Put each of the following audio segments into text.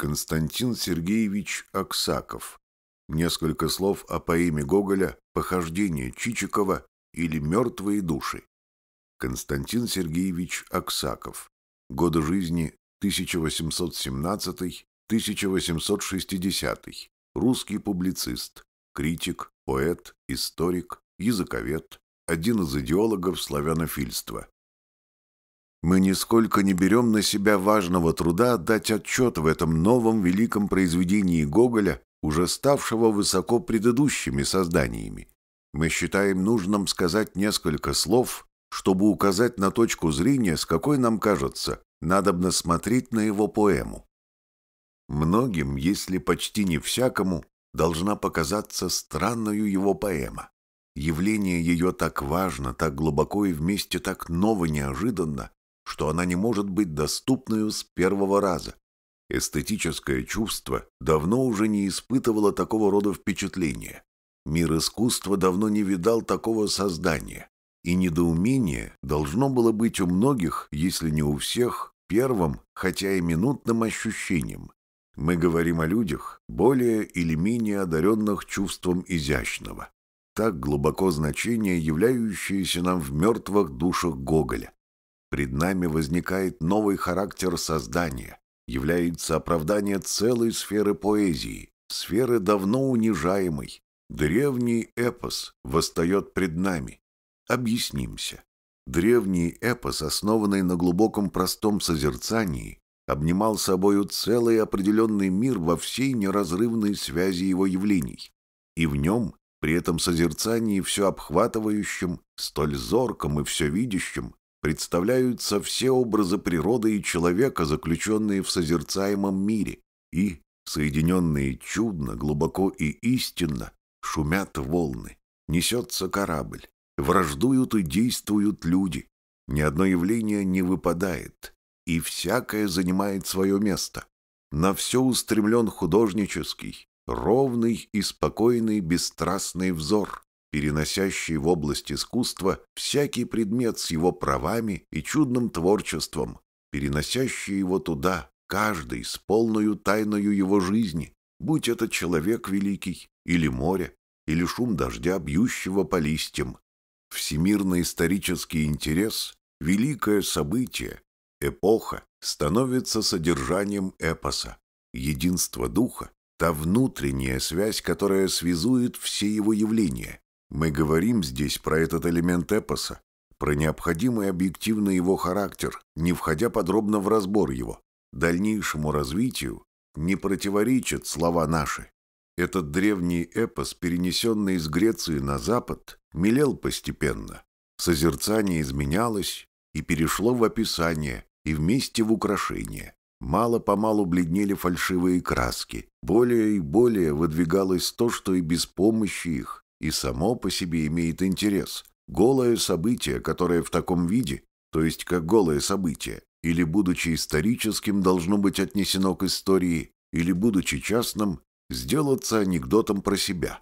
Константин Сергеевич Аксаков. Несколько слов о поэме Гоголя «Похождение Чичикова» или «Мертвые души». Константин Сергеевич Аксаков. Годы жизни 1817-1860. Русский публицист, критик, поэт, историк, языковед, один из идеологов славянофильства. Мы нисколько не берем на себя важного труда отдать отчет в этом новом великом произведении Гоголя, уже ставшего высоко предыдущими созданиями. Мы считаем нужным сказать несколько слов, чтобы указать на точку зрения, с какой нам кажется, надобно смотреть на его поэму. Многим, если почти не всякому, должна показаться странную его поэма. Явление ее так важно, так глубоко и вместе так ново неожиданно, что она не может быть доступной с первого раза. Эстетическое чувство давно уже не испытывало такого рода впечатления. Мир искусства давно не видал такого создания. И недоумение должно было быть у многих, если не у всех, первым, хотя и минутным ощущением. Мы говорим о людях, более или менее одаренных чувством изящного. Так глубоко значение, являющееся нам в мертвых душах Гоголя. Пред нами возникает новый характер создания, является оправдание целой сферы поэзии, сферы давно унижаемой. Древний эпос восстает пред нами. Объяснимся. Древний эпос, основанный на глубоком простом созерцании, обнимал собою целый определенный мир во всей неразрывной связи его явлений. И в нем, при этом созерцании все обхватывающем, столь зорком и все видящем, представляются все образы природы и человека, заключенные в созерцаемом мире, и, соединенные чудно, глубоко и истинно, шумят волны, несется корабль, враждуют и действуют люди, ни одно явление не выпадает, и всякое занимает свое место. На все устремлен художнический, ровный и спокойный бесстрастный взор, переносящий в область искусства всякий предмет с его правами и чудным творчеством, переносящий его туда, каждый с полною тайною его жизни, будь это человек великий, или море, или шум дождя, бьющего по листьям. Всемирный исторический интерес, великое событие, эпоха становится содержанием эпоса, единство духа, та внутренняя связь, которая связует все его явления, мы говорим здесь про этот элемент эпоса, про необходимый объективный его характер, не входя подробно в разбор его. Дальнейшему развитию не противоречат слова наши. Этот древний эпос, перенесенный из Греции на Запад, мелел постепенно. Созерцание изменялось и перешло в описание, и вместе в украшение. Мало-помалу бледнели фальшивые краски. Более и более выдвигалось то, что и без помощи их и само по себе имеет интерес. Голое событие, которое в таком виде, то есть как голое событие, или будучи историческим, должно быть отнесено к истории, или будучи частным, сделаться анекдотом про себя.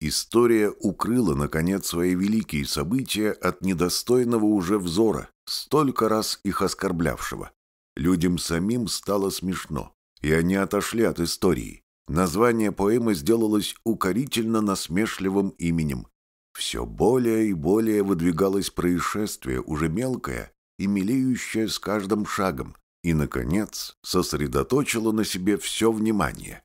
История укрыла, наконец, свои великие события от недостойного уже взора, столько раз их оскорблявшего. Людям самим стало смешно, и они отошли от истории, Название поэмы сделалось укорительно насмешливым именем. Все более и более выдвигалось происшествие, уже мелкое и мелеющее с каждым шагом, и, наконец, сосредоточило на себе все внимание.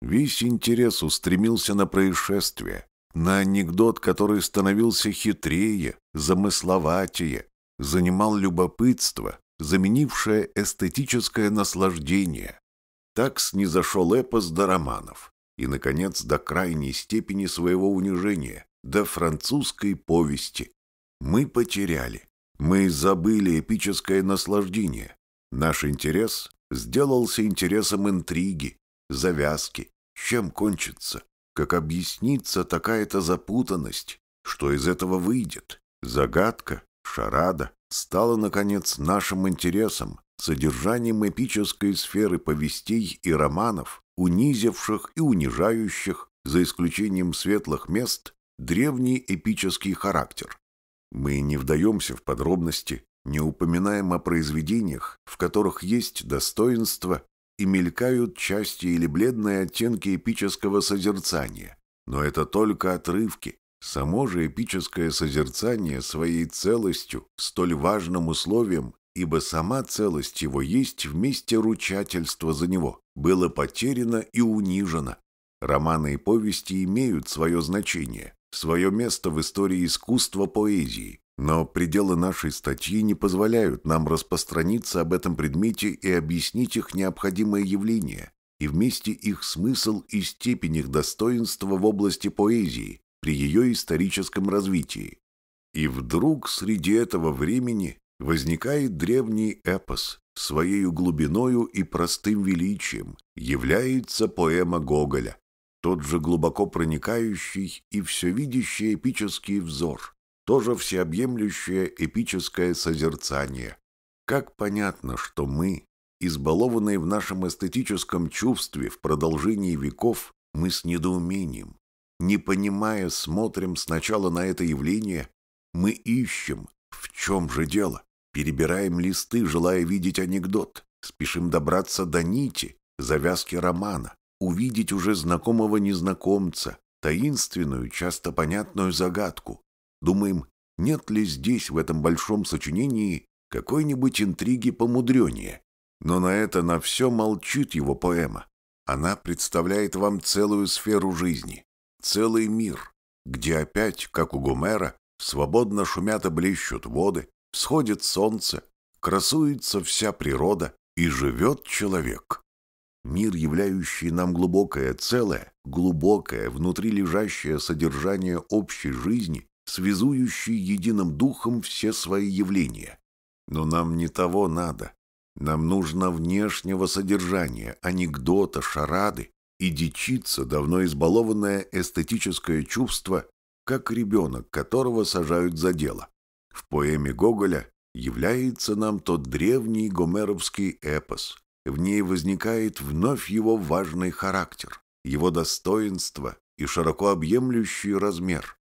Весь интерес устремился на происшествие, на анекдот, который становился хитрее, замысловатее, занимал любопытство, заменившее эстетическое наслаждение. Так снизошел эпос до романов и, наконец, до крайней степени своего унижения, до французской повести. Мы потеряли, мы забыли эпическое наслаждение. Наш интерес сделался интересом интриги, завязки. Чем кончится? Как объяснится такая-то запутанность? Что из этого выйдет? Загадка, шарада стала, наконец, нашим интересом, содержанием эпической сферы повестей и романов, унизивших и унижающих, за исключением светлых мест, древний эпический характер. Мы не вдаемся в подробности, не упоминаем о произведениях, в которых есть достоинства и мелькают части или бледные оттенки эпического созерцания. Но это только отрывки. Само же эпическое созерцание своей целостью, столь важным условием, ибо сама целость его есть вместе ручательства за него, было потеряно и унижено. Романы и повести имеют свое значение, свое место в истории искусства поэзии, но пределы нашей статьи не позволяют нам распространиться об этом предмете и объяснить их необходимое явление, и вместе их смысл и степень их достоинства в области поэзии при ее историческом развитии. И вдруг среди этого времени возникает древний эпос, своей глубиною и простым величием, является поэма Гоголя, тот же глубоко проникающий и всевидящий эпический взор, тоже всеобъемлющее эпическое созерцание. Как понятно, что мы, избалованные в нашем эстетическом чувстве в продолжении веков, мы с недоумением, не понимая, смотрим сначала на это явление, мы ищем, в чем же дело? Перебираем листы, желая видеть анекдот. Спешим добраться до нити, завязки романа. Увидеть уже знакомого незнакомца, таинственную, часто понятную загадку. Думаем, нет ли здесь, в этом большом сочинении, какой-нибудь интриги помудренее. Но на это на все молчит его поэма. Она представляет вам целую сферу жизни, целый мир, где опять, как у Гомера, Свободно шумят и блещут воды, сходит солнце, красуется вся природа и живет человек. Мир, являющий нам глубокое целое, глубокое, внутри лежащее содержание общей жизни, связующий единым духом все свои явления. Но нам не того надо. Нам нужно внешнего содержания, анекдота, шарады, и дичиться давно избалованное эстетическое чувство как ребенок, которого сажают за дело. В поэме Гоголя является нам тот древний гомеровский эпос. В ней возникает вновь его важный характер, его достоинство и широкообъемлющий размер.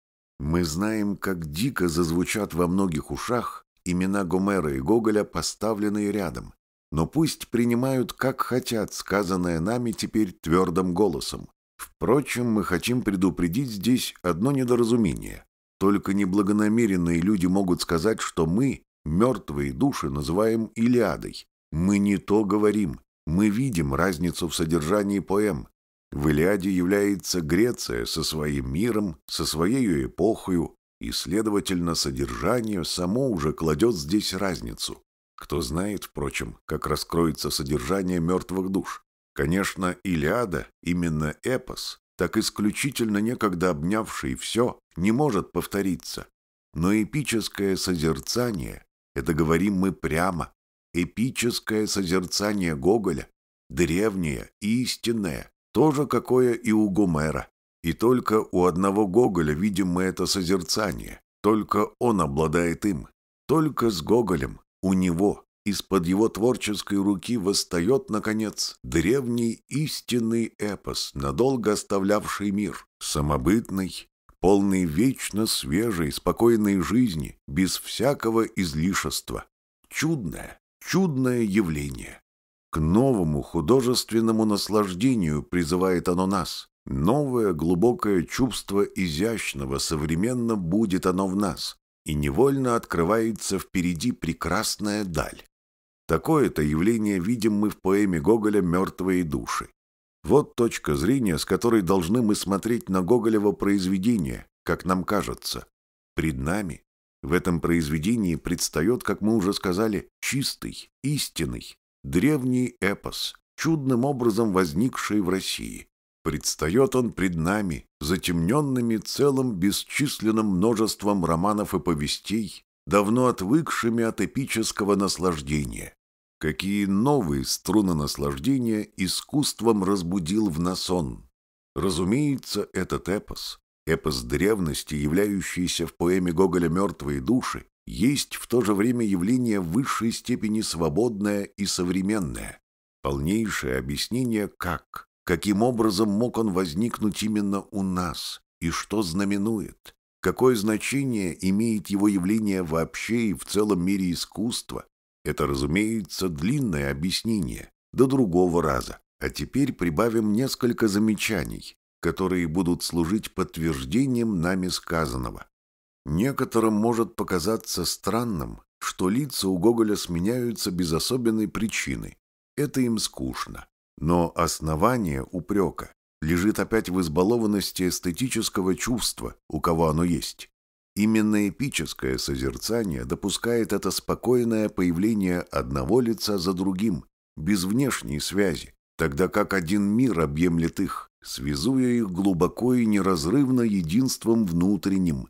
Мы знаем, как дико зазвучат во многих ушах имена Гомера и Гоголя, поставленные рядом. Но пусть принимают, как хотят, сказанное нами теперь твердым голосом. Впрочем, мы хотим предупредить здесь одно недоразумение. Только неблагонамеренные люди могут сказать, что мы, мертвые души, называем Илиадой. Мы не то говорим. Мы видим разницу в содержании поэм. В Илиаде является Греция со своим миром, со своей эпохою, и, следовательно, содержание само уже кладет здесь разницу. Кто знает, впрочем, как раскроется содержание мертвых душ. Конечно, Илиада, именно эпос, так исключительно некогда обнявший все, не может повториться. Но эпическое созерцание, это говорим мы прямо, эпическое созерцание Гоголя, древнее и истинное, тоже какое и у Гомера. И только у одного Гоголя видим мы это созерцание, только он обладает им, только с Гоголем, у него, из-под его творческой руки восстает, наконец, древний истинный эпос, надолго оставлявший мир, самобытный, полный вечно свежей, спокойной жизни, без всякого излишества. Чудное, чудное явление. К новому художественному наслаждению призывает оно нас. Новое глубокое чувство изящного современно будет оно в нас, и невольно открывается впереди прекрасная даль. Такое-то явление видим мы в поэме Гоголя «Мертвые души». Вот точка зрения, с которой должны мы смотреть на Гоголево произведение, как нам кажется. Пред нами в этом произведении предстает, как мы уже сказали, чистый, истинный, древний эпос, чудным образом возникший в России. Предстает он пред нами затемненными целым бесчисленным множеством романов и повестей, давно отвыкшими от эпического наслаждения. Какие новые струны наслаждения искусством разбудил в нас он. Разумеется, этот эпос, эпос древности, являющийся в поэме Гоголя «Мертвые души», есть в то же время явление в высшей степени свободное и современное. Полнейшее объяснение как Каким образом мог он возникнуть именно у нас? И что знаменует? Какое значение имеет его явление вообще и в целом мире искусства? Это, разумеется, длинное объяснение. До другого раза. А теперь прибавим несколько замечаний, которые будут служить подтверждением нами сказанного. Некоторым может показаться странным, что лица у Гоголя сменяются без особенной причины. Это им скучно. Но основание упрека лежит опять в избалованности эстетического чувства, у кого оно есть. Именно эпическое созерцание допускает это спокойное появление одного лица за другим, без внешней связи, тогда как один мир объемлет их, связуя их глубоко и неразрывно единством внутренним.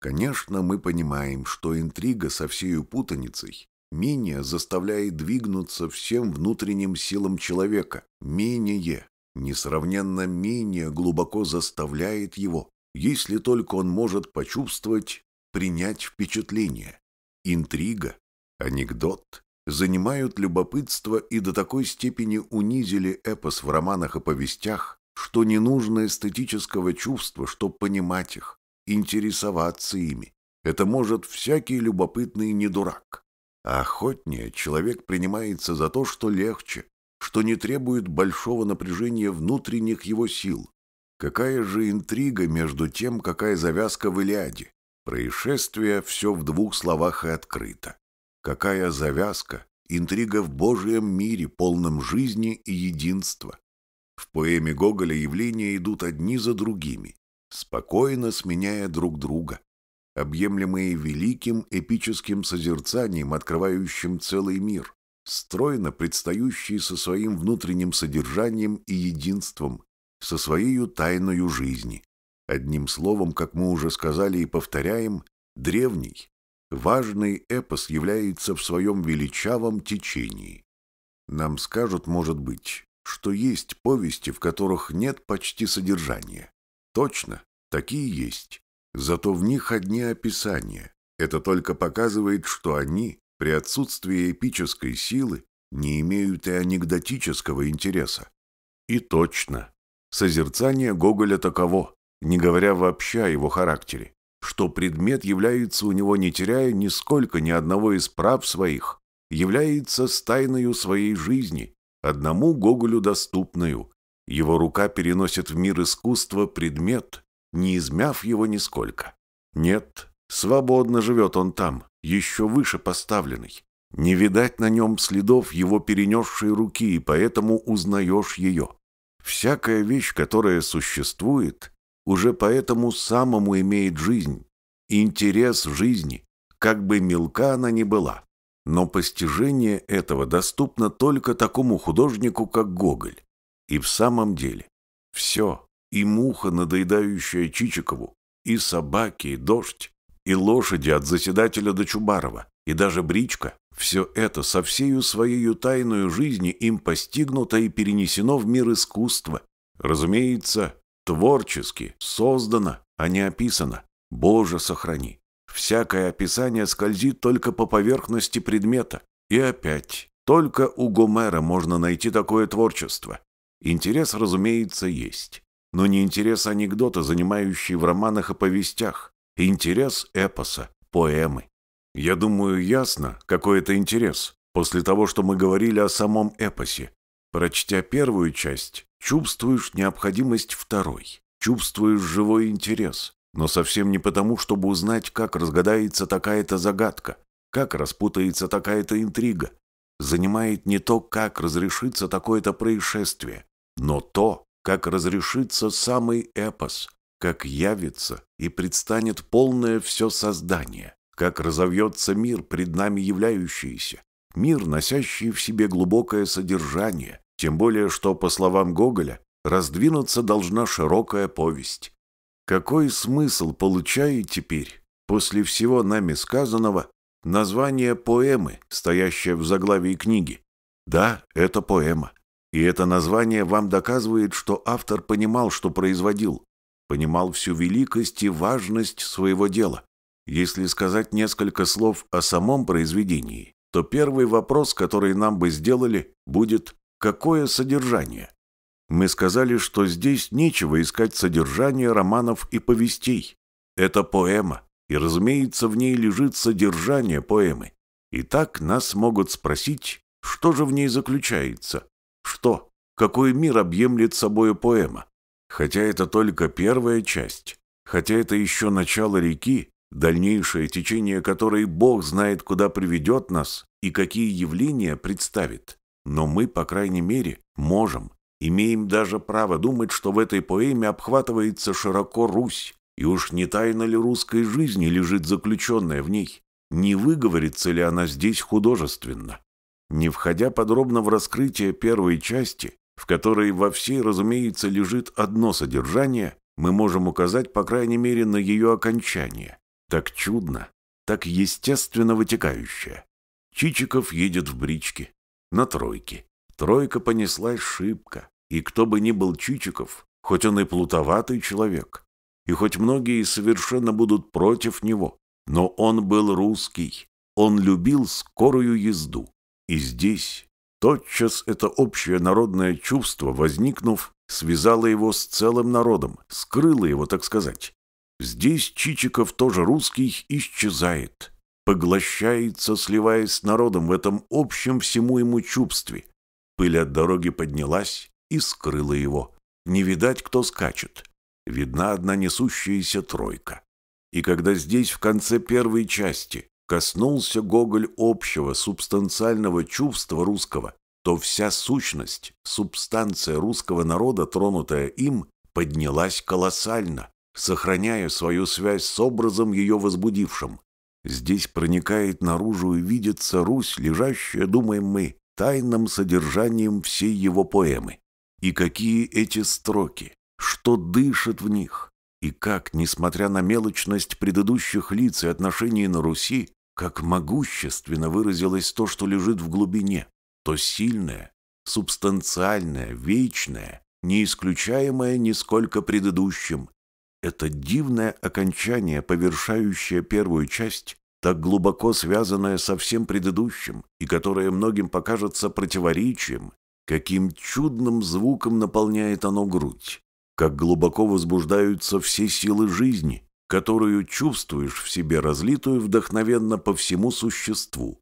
Конечно, мы понимаем, что интрига со всей путаницей Менее заставляет двигаться всем внутренним силам человека. Менее, несравненно менее глубоко заставляет его, если только он может почувствовать, принять впечатление. Интрига, анекдот занимают любопытство и до такой степени унизили эпос в романах и повестях, что не нужно эстетического чувства, чтобы понимать их, интересоваться ими. Это может всякий любопытный недурак. А охотнее человек принимается за то, что легче, что не требует большого напряжения внутренних его сил. Какая же интрига между тем, какая завязка в Илиаде? Происшествие все в двух словах и открыто. Какая завязка, интрига в Божьем мире, полном жизни и единства. В поэме Гоголя явления идут одни за другими, спокойно сменяя друг друга объемлемые великим эпическим созерцанием, открывающим целый мир, стройно предстающие со своим внутренним содержанием и единством, со своей тайною жизни. Одним словом, как мы уже сказали и повторяем, древний, важный эпос является в своем величавом течении. Нам скажут, может быть, что есть повести, в которых нет почти содержания. Точно, такие есть. Зато в них одни описания. Это только показывает, что они, при отсутствии эпической силы, не имеют и анекдотического интереса. И точно. Созерцание Гоголя таково, не говоря вообще о его характере, что предмет является у него, не теряя нисколько ни одного из прав своих, является стайною своей жизни, одному Гоголю доступною. Его рука переносит в мир искусства предмет, не измяв его нисколько. Нет, свободно живет он там, еще выше поставленный. Не видать на нем следов его перенесшей руки, и поэтому узнаешь ее. Всякая вещь, которая существует, уже поэтому самому имеет жизнь, интерес жизни, как бы мелка она ни была. Но постижение этого доступно только такому художнику, как Гоголь. И в самом деле, все, и муха, надоедающая Чичикову, и собаки, и дождь, и лошади от заседателя до Чубарова, и даже бричка. Все это со всею своей тайную жизнью им постигнуто и перенесено в мир искусства. Разумеется, творчески создано, а не описано. Боже, сохрани. Всякое описание скользит только по поверхности предмета. И опять, только у Гомера можно найти такое творчество. Интерес, разумеется, есть но не интерес анекдота, занимающий в романах и повестях, интерес эпоса, поэмы. Я думаю, ясно, какой это интерес, после того, что мы говорили о самом эпосе. Прочтя первую часть, чувствуешь необходимость второй, чувствуешь живой интерес, но совсем не потому, чтобы узнать, как разгадается такая-то загадка, как распутается такая-то интрига. Занимает не то, как разрешится такое-то происшествие, но то, как разрешится самый эпос, как явится и предстанет полное все создание, как разовьется мир, пред нами являющийся, мир, носящий в себе глубокое содержание, тем более что, по словам Гоголя, раздвинуться должна широкая повесть. Какой смысл получает теперь, после всего нами сказанного, название поэмы, стоящее в заглавии книги? Да, это поэма. И это название вам доказывает, что автор понимал, что производил, понимал всю великость и важность своего дела. Если сказать несколько слов о самом произведении, то первый вопрос, который нам бы сделали, будет «какое содержание?». Мы сказали, что здесь нечего искать содержание романов и повестей. Это поэма, и, разумеется, в ней лежит содержание поэмы. И так нас могут спросить, что же в ней заключается. Что? Какой мир объемлет собою поэма? Хотя это только первая часть, хотя это еще начало реки, дальнейшее течение которой Бог знает, куда приведет нас и какие явления представит. Но мы, по крайней мере, можем, имеем даже право думать, что в этой поэме обхватывается широко Русь, и уж не тайна ли русской жизни лежит заключенная в ней, не выговорится ли она здесь художественно. Не входя подробно в раскрытие первой части, в которой во всей, разумеется, лежит одно содержание, мы можем указать, по крайней мере, на ее окончание. Так чудно, так естественно вытекающее. Чичиков едет в бричке, на тройке. Тройка понеслась шибко, и кто бы ни был Чичиков, хоть он и плутоватый человек, и хоть многие совершенно будут против него, но он был русский, он любил скорую езду, и здесь тотчас это общее народное чувство, возникнув, связало его с целым народом, скрыло его, так сказать. Здесь Чичиков, тоже русский, исчезает, поглощается, сливаясь с народом в этом общем всему ему чувстве. Пыль от дороги поднялась и скрыла его. Не видать, кто скачет. Видна одна несущаяся тройка. И когда здесь в конце первой части Коснулся Гоголь общего, субстанциального чувства русского, то вся сущность, субстанция русского народа, тронутая им, поднялась колоссально, сохраняя свою связь с образом ее возбудившим. Здесь проникает наружу и видится Русь, лежащая, думаем мы, тайным содержанием всей его поэмы. И какие эти строки, что дышит в них, и как, несмотря на мелочность предыдущих лиц и отношений на Руси, как могущественно выразилось то, что лежит в глубине, то сильное, субстанциальное, вечное, неисключаемое исключаемое нисколько предыдущим. Это дивное окончание, повершающее первую часть, так глубоко связанное со всем предыдущим и которое многим покажется противоречием, каким чудным звуком наполняет оно грудь, как глубоко возбуждаются все силы жизни, которую чувствуешь в себе разлитую вдохновенно по всему существу.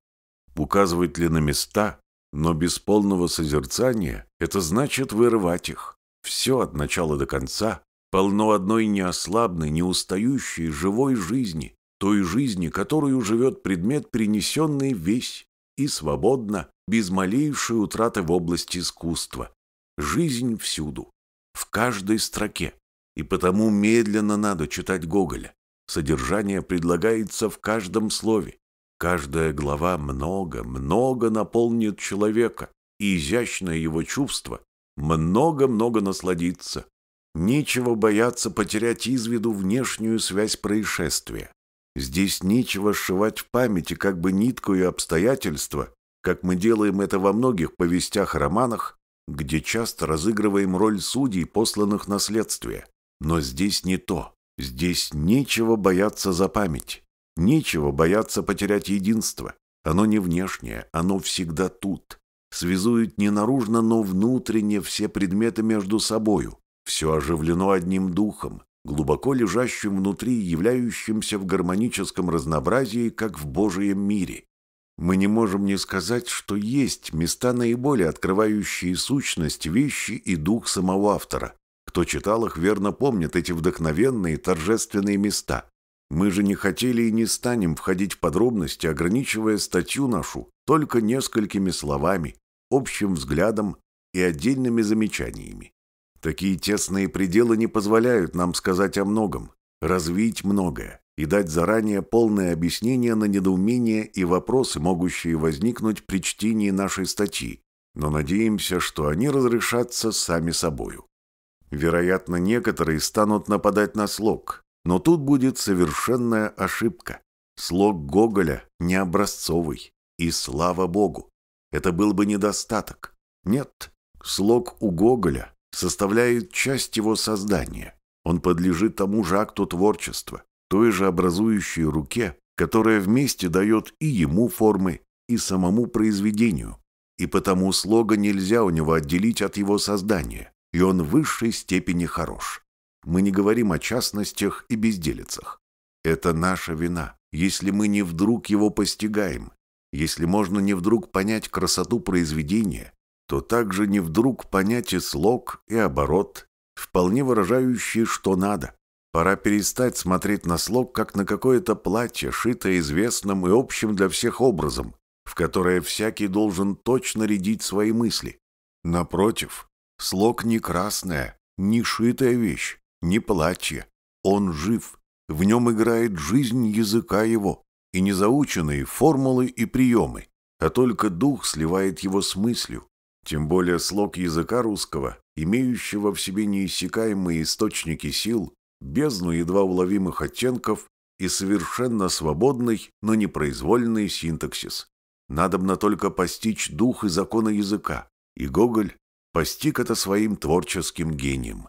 Указывать ли на места, но без полного созерцания – это значит вырывать их. Все от начала до конца полно одной неослабной, неустающей, живой жизни, той жизни, которую живет предмет, принесенный весь и свободно, без малейшей утраты в области искусства. Жизнь всюду, в каждой строке, и потому медленно надо читать Гоголя. Содержание предлагается в каждом слове. Каждая глава много-много наполнит человека, и изящное его чувство много-много насладится. Нечего бояться потерять из виду внешнюю связь происшествия. Здесь нечего сшивать в памяти как бы нитку и обстоятельства, как мы делаем это во многих повестях-романах, где часто разыгрываем роль судей, посланных на следствие. Но здесь не то. Здесь нечего бояться за память. Нечего бояться потерять единство. Оно не внешнее, оно всегда тут. Связует не наружно, но внутренне все предметы между собою. Все оживлено одним духом, глубоко лежащим внутри и являющимся в гармоническом разнообразии, как в Божьем мире. Мы не можем не сказать, что есть места наиболее открывающие сущность вещи и дух самого автора, кто читал их, верно помнит эти вдохновенные торжественные места. Мы же не хотели и не станем входить в подробности, ограничивая статью нашу только несколькими словами, общим взглядом и отдельными замечаниями. Такие тесные пределы не позволяют нам сказать о многом, развить многое и дать заранее полное объяснение на недоумения и вопросы, могущие возникнуть при чтении нашей статьи, но надеемся, что они разрешатся сами собою. Вероятно, некоторые станут нападать на слог, но тут будет совершенная ошибка. Слог Гоголя не образцовый, и слава богу. Это был бы недостаток. Нет, слог у Гоголя составляет часть его создания. Он подлежит тому же акту творчества, той же образующей руке, которая вместе дает и ему формы, и самому произведению. И потому слога нельзя у него отделить от его создания и он в высшей степени хорош. Мы не говорим о частностях и безделицах. Это наша вина, если мы не вдруг его постигаем, если можно не вдруг понять красоту произведения, то также не вдруг понять и слог, и оборот, вполне выражающие, что надо. Пора перестать смотреть на слог, как на какое-то платье, шитое известным и общим для всех образом, в которое всякий должен точно рядить свои мысли. Напротив, Слог не красная, не шитая вещь, не платье. Он жив, в нем играет жизнь языка его, и незаученные формулы и приемы, а только дух сливает его с мыслью. Тем более слог языка русского, имеющего в себе неиссякаемые источники сил, бездну едва уловимых оттенков и совершенно свободный, но непроизвольный синтаксис. Надобно только постичь дух и законы языка, и Гоголь постиг это своим творческим гением.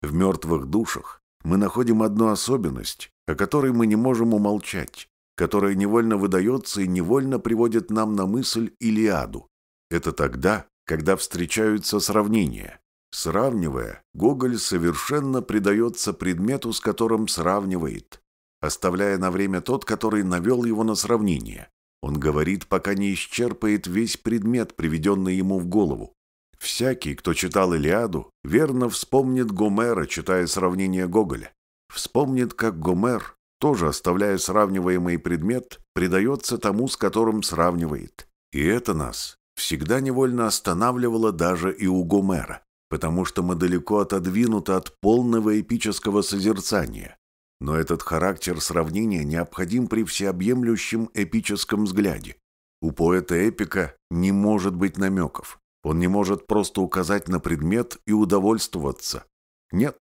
В «Мертвых душах» мы находим одну особенность, о которой мы не можем умолчать, которая невольно выдается и невольно приводит нам на мысль Илиаду. Это тогда, когда встречаются сравнения. Сравнивая, Гоголь совершенно предается предмету, с которым сравнивает, оставляя на время тот, который навел его на сравнение. Он говорит, пока не исчерпает весь предмет, приведенный ему в голову, Всякий, кто читал «Илиаду», верно вспомнит Гомера, читая сравнение Гоголя. Вспомнит, как Гомер, тоже оставляя сравниваемый предмет, предается тому, с которым сравнивает. И это нас всегда невольно останавливало даже и у Гомера, потому что мы далеко отодвинуты от полного эпического созерцания. Но этот характер сравнения необходим при всеобъемлющем эпическом взгляде. У поэта-эпика не может быть намеков. Он не может просто указать на предмет и удовольствоваться. Нет,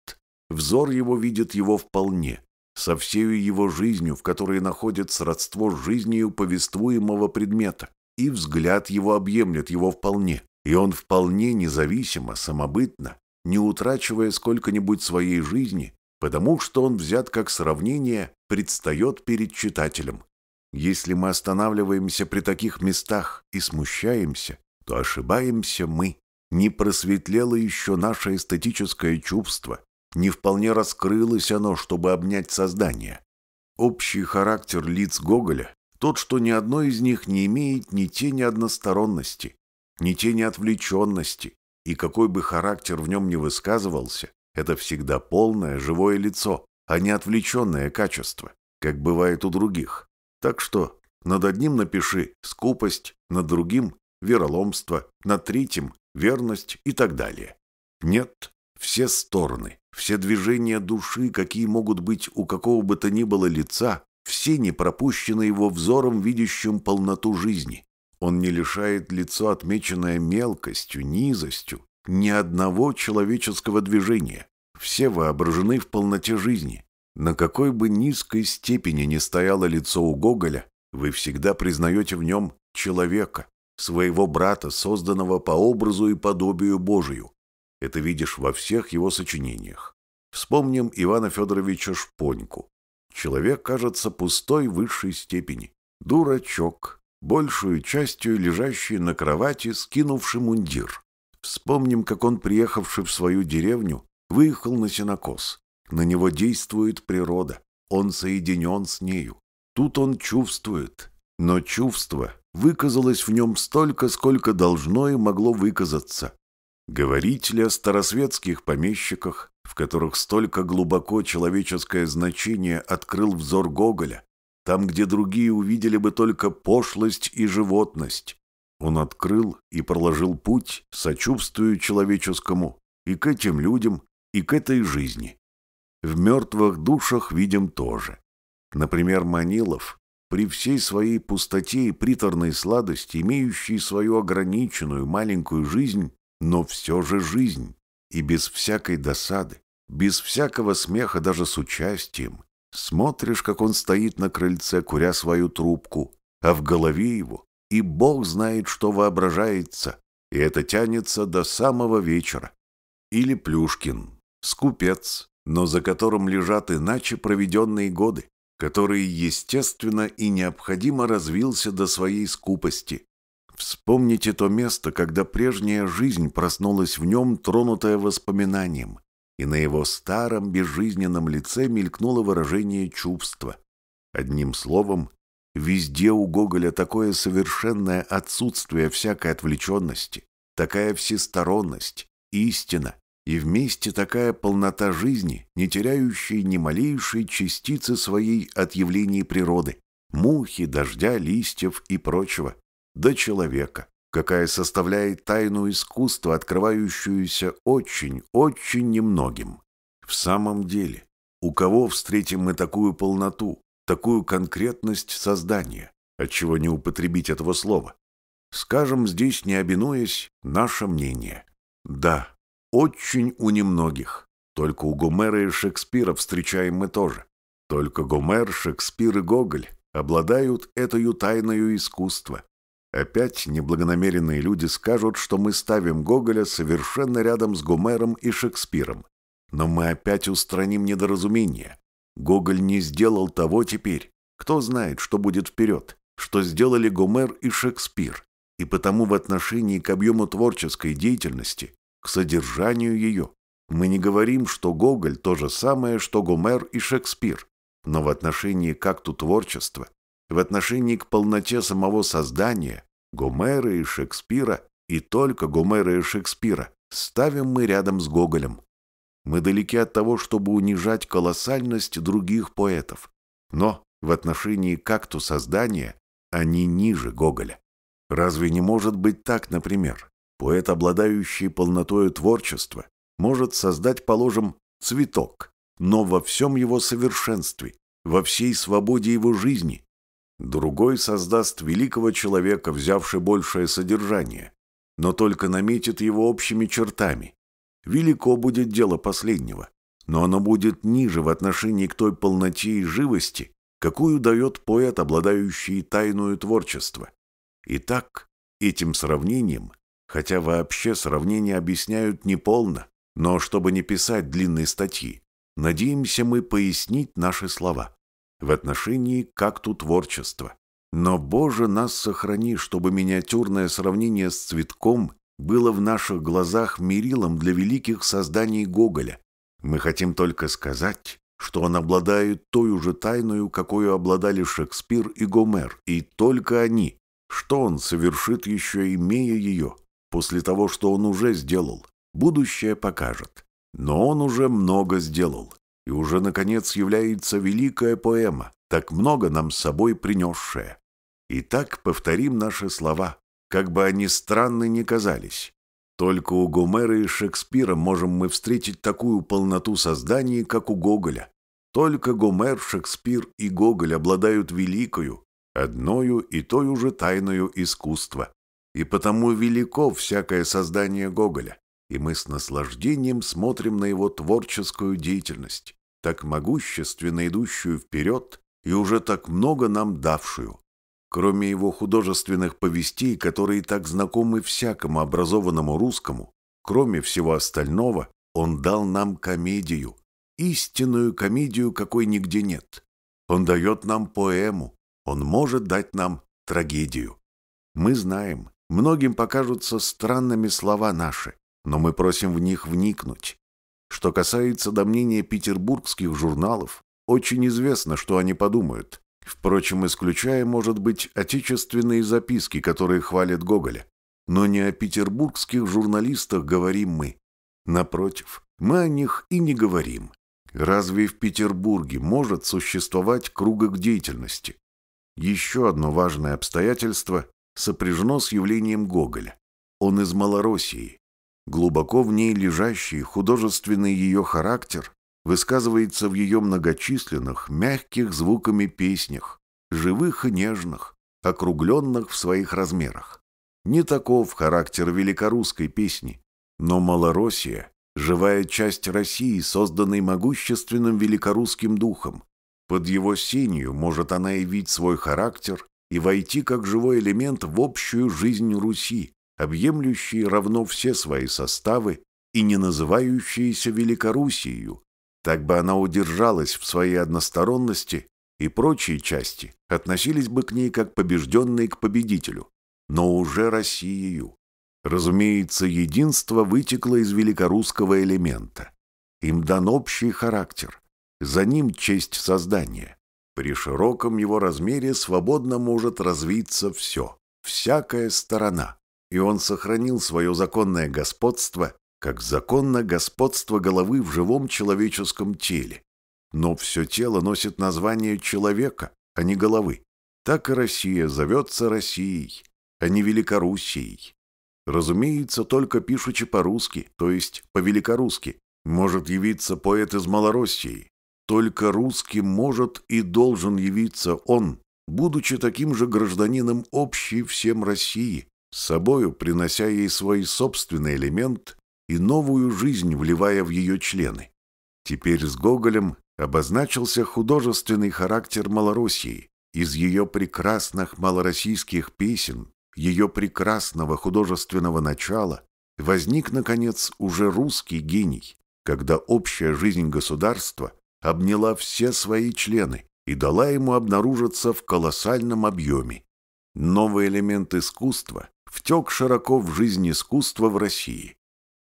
взор его видит его вполне, со всею его жизнью, в которой находит сродство с жизнью повествуемого предмета, и взгляд его объемлет его вполне, и он вполне независимо, самобытно, не утрачивая сколько-нибудь своей жизни, потому что он взят как сравнение, предстает перед читателем. Если мы останавливаемся при таких местах и смущаемся, то ошибаемся мы. Не просветлело еще наше эстетическое чувство, не вполне раскрылось оно, чтобы обнять создание. Общий характер лиц Гоголя тот, что ни одно из них не имеет ни тени односторонности, ни тени отвлеченности, и какой бы характер в нем ни высказывался, это всегда полное живое лицо, а не отвлеченное качество, как бывает у других. Так что над одним напиши «скупость», над другим вероломство, на третьем – верность и так далее. Нет, все стороны, все движения души, какие могут быть у какого бы то ни было лица, все не пропущены его взором, видящим полноту жизни. Он не лишает лицо, отмеченное мелкостью, низостью, ни одного человеческого движения. Все воображены в полноте жизни. На какой бы низкой степени ни стояло лицо у Гоголя, вы всегда признаете в нем человека, своего брата, созданного по образу и подобию Божию. Это видишь во всех его сочинениях. Вспомним Ивана Федоровича Шпоньку. Человек кажется пустой высшей степени. Дурачок, большую частью лежащий на кровати, скинувший мундир. Вспомним, как он, приехавший в свою деревню, выехал на сенокос. На него действует природа, он соединен с нею. Тут он чувствует, но чувство выказалось в нем столько, сколько должно и могло выказаться. Говорить ли о старосветских помещиках, в которых столько глубоко человеческое значение открыл взор Гоголя, там, где другие увидели бы только пошлость и животность. Он открыл и проложил путь, сочувствую человеческому, и к этим людям, и к этой жизни. В мертвых душах видим тоже. Например, Манилов при всей своей пустоте и приторной сладости, имеющий свою ограниченную маленькую жизнь, но все же жизнь, и без всякой досады, без всякого смеха даже с участием, смотришь, как он стоит на крыльце, куря свою трубку, а в голове его, и бог знает, что воображается, и это тянется до самого вечера. Или Плюшкин, скупец, но за которым лежат иначе проведенные годы, который, естественно и необходимо развился до своей скупости. Вспомните то место, когда прежняя жизнь проснулась в нем, тронутая воспоминанием, и на его старом безжизненном лице мелькнуло выражение чувства. Одним словом, везде у Гоголя такое совершенное отсутствие всякой отвлеченности, такая всесторонность, истина, и вместе такая полнота жизни, не теряющая ни малейшей частицы своей от явлений природы, мухи, дождя, листьев и прочего, до человека, какая составляет тайну искусства, открывающуюся очень-очень немногим. В самом деле, у кого встретим мы такую полноту, такую конкретность создания, отчего не употребить этого слова? Скажем здесь, не обинуясь, наше мнение. Да, очень у немногих. Только у Гомера и Шекспира встречаем мы тоже. Только Гомер, Шекспир и Гоголь обладают этой тайною искусства. Опять неблагонамеренные люди скажут, что мы ставим Гоголя совершенно рядом с Гомером и Шекспиром. Но мы опять устраним недоразумение. Гоголь не сделал того теперь. Кто знает, что будет вперед, что сделали Гомер и Шекспир. И потому в отношении к объему творческой деятельности к содержанию ее. Мы не говорим, что Гоголь то же самое, что Гомер и Шекспир, но в отношении к акту творчества, в отношении к полноте самого создания Гомера и Шекспира и только Гомера и Шекспира ставим мы рядом с Гоголем. Мы далеки от того, чтобы унижать колоссальность других поэтов, но в отношении к акту создания они ниже Гоголя. Разве не может быть так, например, Поэт, обладающий полнотою творчества, может создать, положим, цветок, но во всем его совершенстве, во всей свободе его жизни. Другой создаст великого человека, взявший большее содержание, но только наметит его общими чертами. Велико будет дело последнего, но оно будет ниже в отношении к той полноте и живости, какую дает поэт, обладающий тайную творчества. Итак, этим сравнением хотя вообще сравнения объясняют неполно, но чтобы не писать длинные статьи, надеемся мы пояснить наши слова в отношении как ту творчества. Но, Боже, нас сохрани, чтобы миниатюрное сравнение с цветком было в наших глазах мерилом для великих созданий Гоголя. Мы хотим только сказать, что он обладает той же тайною, какую обладали Шекспир и Гомер, и только они, что он совершит еще, имея ее, После того, что он уже сделал, будущее покажет. Но он уже много сделал, и уже, наконец, является великая поэма, так много нам с собой принесшая. Итак, повторим наши слова, как бы они странны ни казались. Только у Гомера и Шекспира можем мы встретить такую полноту созданий, как у Гоголя. Только Гомер, Шекспир и Гоголь обладают великою, одною и той уже тайною искусства, и потому велико всякое создание Гоголя, и мы с наслаждением смотрим на его творческую деятельность, так могущественно идущую вперед и уже так много нам давшую. Кроме его художественных повестей, которые так знакомы всякому образованному русскому, кроме всего остального, он дал нам комедию, истинную комедию, какой нигде нет. Он дает нам поэму, он может дать нам трагедию. Мы знаем, Многим покажутся странными слова наши, но мы просим в них вникнуть. Что касается до мнения петербургских журналов, очень известно, что они подумают. Впрочем, исключая, может быть, отечественные записки, которые хвалят Гоголя. Но не о петербургских журналистах говорим мы. Напротив, мы о них и не говорим. Разве в Петербурге может существовать кругок деятельности? Еще одно важное обстоятельство, сопряжено с явлением Гоголя. Он из Малороссии. Глубоко в ней лежащий художественный ее характер высказывается в ее многочисленных, мягких звуками песнях, живых и нежных, округленных в своих размерах. Не таков характер великорусской песни, но Малороссия – живая часть России, созданной могущественным великорусским духом. Под его сенью может она явить свой характер и войти как живой элемент в общую жизнь Руси, объемлющий равно все свои составы и не называющиеся Великоруссией. Так бы она удержалась в своей односторонности, и прочие части относились бы к ней как побежденные к победителю, но уже Россию. Разумеется, единство вытекло из великорусского элемента. Им дан общий характер, за ним честь создания. При широком его размере свободно может развиться все, всякая сторона, и он сохранил свое законное господство, как законно господство головы в живом человеческом теле. Но все тело носит название человека, а не головы. Так и Россия зовется Россией, а не Великоруссией. Разумеется, только пишучи по-русски, то есть по-великорусски, может явиться поэт из Малороссии, только русским может и должен явиться он, будучи таким же гражданином общей всем России, с собою принося ей свой собственный элемент и новую жизнь вливая в ее члены. Теперь с Гоголем обозначился художественный характер Малороссии. Из ее прекрасных малороссийских песен, ее прекрасного художественного начала возник, наконец, уже русский гений, когда общая жизнь государства обняла все свои члены и дала ему обнаружиться в колоссальном объеме. Новый элемент искусства втек широко в жизнь искусства в России.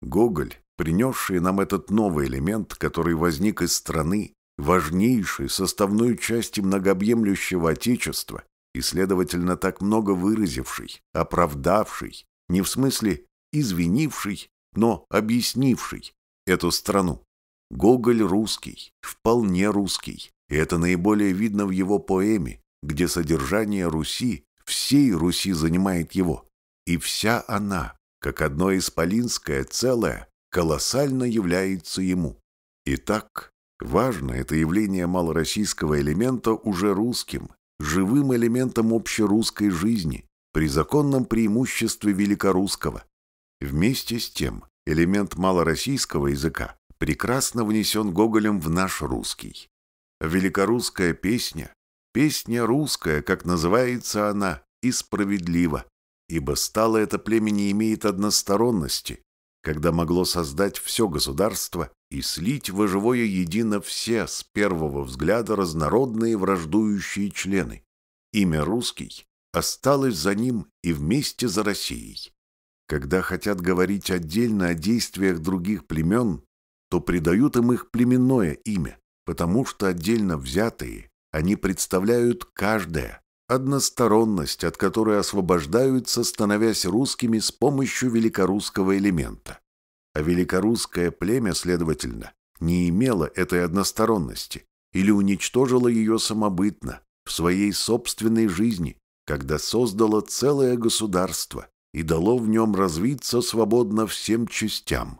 Гоголь, принесший нам этот новый элемент, который возник из страны, важнейшей составной части многообъемлющего Отечества и, следовательно, так много выразивший, оправдавший, не в смысле извинивший, но объяснивший эту страну. Гоголь русский, вполне русский, и это наиболее видно в его поэме, где содержание Руси, всей Руси занимает его. И вся она, как одно исполинское целое, колоссально является ему. Итак, важно это явление малороссийского элемента уже русским, живым элементом общерусской жизни, при законном преимуществе великорусского. Вместе с тем, элемент малороссийского языка прекрасно внесен Гоголем в наш русский. Великорусская песня, песня русская, как называется она, и справедлива, ибо стало это племя не имеет односторонности, когда могло создать все государство и слить во живое едино все с первого взгляда разнородные враждующие члены. Имя русский осталось за ним и вместе за Россией. Когда хотят говорить отдельно о действиях других племен, то придают им их племенное имя, потому что отдельно взятые они представляют каждое, односторонность, от которой освобождаются, становясь русскими с помощью великорусского элемента. А великорусское племя, следовательно, не имело этой односторонности или уничтожило ее самобытно, в своей собственной жизни, когда создало целое государство и дало в нем развиться свободно всем частям.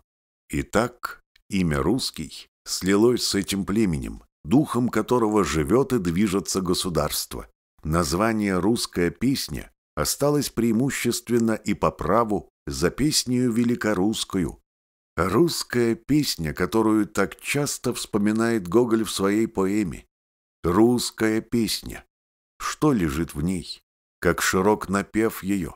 Итак, Имя «русский» слилось с этим племенем, духом которого живет и движется государство. Название «русская песня» осталось преимущественно и по праву за песнею великорусскую. Русская песня, которую так часто вспоминает Гоголь в своей поэме. Русская песня. Что лежит в ней? Как широк напев ее,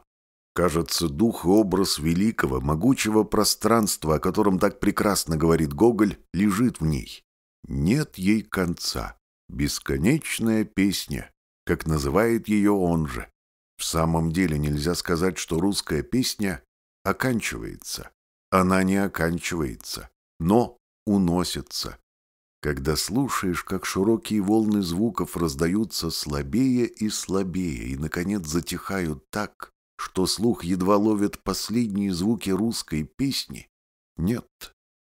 Кажется, дух и образ великого, могучего пространства, о котором так прекрасно говорит Гоголь, лежит в ней. Нет ей конца. Бесконечная песня, как называет ее он же. В самом деле нельзя сказать, что русская песня оканчивается. Она не оканчивается, но уносится. Когда слушаешь, как широкие волны звуков раздаются слабее и слабее и, наконец, затихают так, что слух едва ловит последние звуки русской песни? Нет,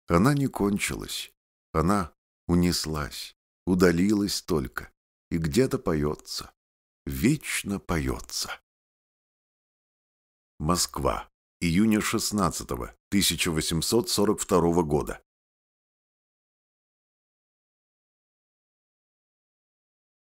она не кончилась. Она унеслась, удалилась только. И где-то поется. Вечно поется. Москва. Июня 16 -го, 1842 года.